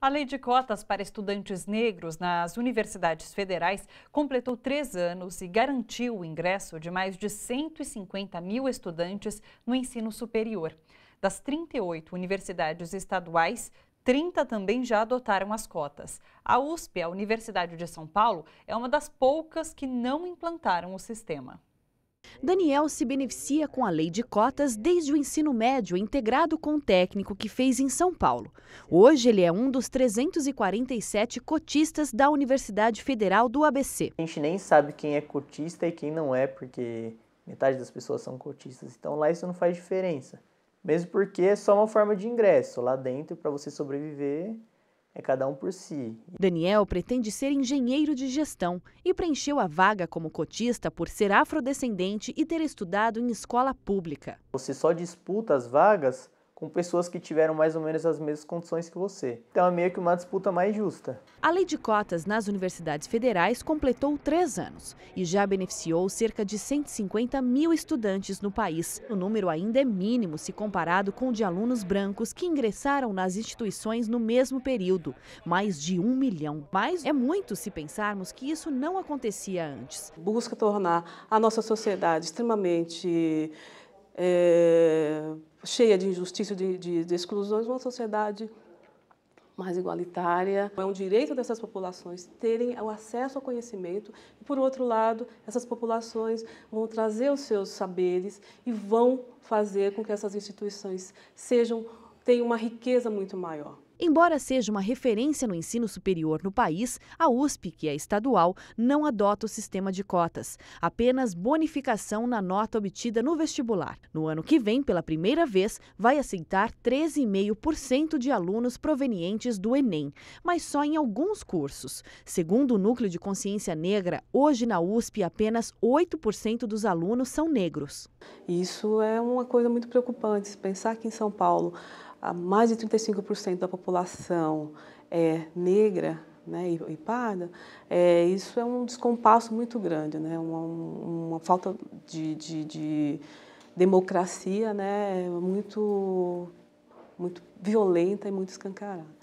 A lei de cotas para estudantes negros nas universidades federais completou três anos e garantiu o ingresso de mais de 150 mil estudantes no ensino superior. Das 38 universidades estaduais, 30 também já adotaram as cotas. A USP, a Universidade de São Paulo, é uma das poucas que não implantaram o sistema. Daniel se beneficia com a lei de cotas desde o ensino médio, integrado com o técnico que fez em São Paulo. Hoje, ele é um dos 347 cotistas da Universidade Federal do ABC. A gente nem sabe quem é cotista e quem não é, porque metade das pessoas são cotistas. Então, lá isso não faz diferença. Mesmo porque é só uma forma de ingresso. Lá dentro, para você sobreviver, é cada um por si. Daniel pretende ser engenheiro de gestão e preencheu a vaga como cotista por ser afrodescendente e ter estudado em escola pública. Você só disputa as vagas com pessoas que tiveram mais ou menos as mesmas condições que você. Então é meio que uma disputa mais justa. A lei de cotas nas universidades federais completou três anos e já beneficiou cerca de 150 mil estudantes no país. O número ainda é mínimo se comparado com o de alunos brancos que ingressaram nas instituições no mesmo período, mais de um milhão. Mas é muito se pensarmos que isso não acontecia antes. Busca tornar a nossa sociedade extremamente é, cheia de injustiça, de, de, de exclusões, uma sociedade mais igualitária. É um direito dessas populações terem o acesso ao conhecimento e, por outro lado, essas populações vão trazer os seus saberes e vão fazer com que essas instituições sejam tenham uma riqueza muito maior. Embora seja uma referência no ensino superior no país, a USP, que é estadual, não adota o sistema de cotas, apenas bonificação na nota obtida no vestibular. No ano que vem, pela primeira vez, vai aceitar 13,5% de alunos provenientes do Enem, mas só em alguns cursos. Segundo o Núcleo de Consciência Negra, hoje na USP apenas 8% dos alunos são negros. Isso é uma coisa muito preocupante, pensar que em São Paulo a mais de 35% da população é negra né, e, e parda, é, isso é um descompasso muito grande, né, uma, uma falta de, de, de democracia né, muito, muito violenta e muito escancarada.